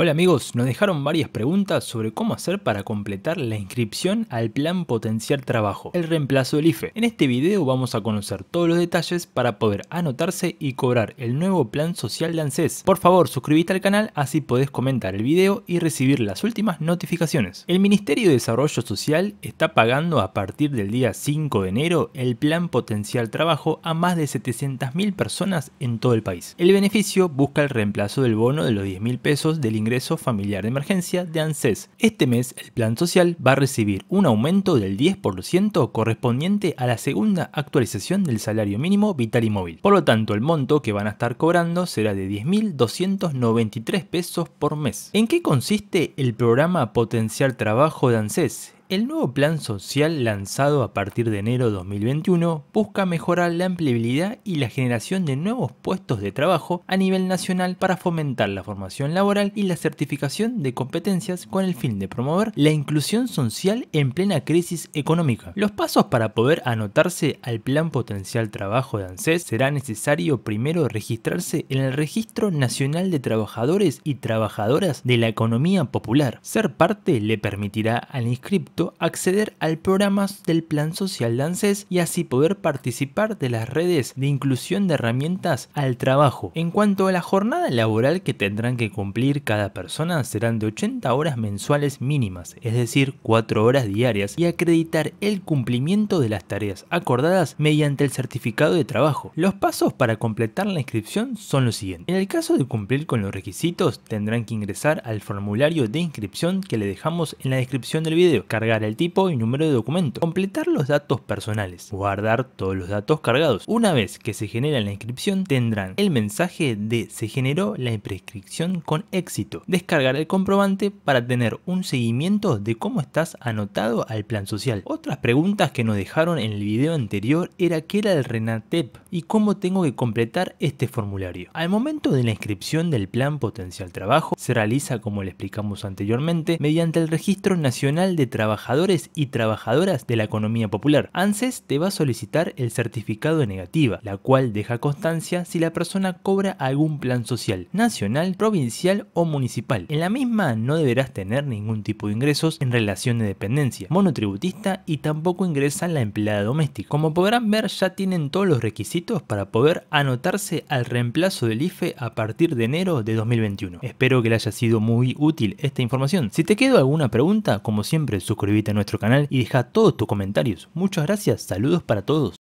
Hola amigos, nos dejaron varias preguntas sobre cómo hacer para completar la inscripción al plan Potencial Trabajo, el reemplazo del IFE. En este video vamos a conocer todos los detalles para poder anotarse y cobrar el nuevo plan social de ANSES. Por favor, suscríbete al canal así podés comentar el video y recibir las últimas notificaciones. El Ministerio de Desarrollo Social está pagando a partir del día 5 de enero el plan Potencial Trabajo a más de 700.000 personas en todo el país. El beneficio busca el reemplazo del bono de los 10.000 pesos del ingreso Ingreso Familiar de Emergencia de ANSES. Este mes, el plan social va a recibir un aumento del 10% correspondiente a la segunda actualización del salario mínimo vital y móvil. Por lo tanto, el monto que van a estar cobrando será de 10.293 pesos por mes. ¿En qué consiste el programa potencial Trabajo de ANSES? El nuevo plan social lanzado a partir de enero de 2021 busca mejorar la empleabilidad y la generación de nuevos puestos de trabajo a nivel nacional para fomentar la formación laboral y la certificación de competencias con el fin de promover la inclusión social en plena crisis económica. Los pasos para poder anotarse al plan potencial trabajo de ANSES será necesario primero registrarse en el Registro Nacional de Trabajadores y Trabajadoras de la Economía Popular. Ser parte le permitirá al inscripto acceder al programa del Plan Social Lances y así poder participar de las redes de inclusión de herramientas al trabajo. En cuanto a la jornada laboral que tendrán que cumplir cada persona serán de 80 horas mensuales mínimas, es decir, 4 horas diarias y acreditar el cumplimiento de las tareas acordadas mediante el certificado de trabajo. Los pasos para completar la inscripción son los siguientes. En el caso de cumplir con los requisitos tendrán que ingresar al formulario de inscripción que le dejamos en la descripción del video, el tipo y número de documento, completar los datos personales, guardar todos los datos cargados. Una vez que se genera la inscripción, tendrán el mensaje de se generó la prescripción con éxito, descargar el comprobante para tener un seguimiento de cómo estás anotado al plan social. Otras preguntas que nos dejaron en el video anterior era qué era el RENATEP y cómo tengo que completar este formulario. Al momento de la inscripción del plan potencial trabajo, se realiza como le explicamos anteriormente, mediante el Registro Nacional de Trabajo trabajadores y trabajadoras de la economía popular. ANSES te va a solicitar el certificado de negativa, la cual deja constancia si la persona cobra algún plan social, nacional, provincial o municipal. En la misma no deberás tener ningún tipo de ingresos en relación de dependencia, monotributista y tampoco ingresa la empleada doméstica. Como podrán ver ya tienen todos los requisitos para poder anotarse al reemplazo del IFE a partir de enero de 2021. Espero que le haya sido muy útil esta información. Si te quedó alguna pregunta, como siempre suscríbete suscríbete a nuestro canal y deja todos tus comentarios. Muchas gracias, saludos para todos.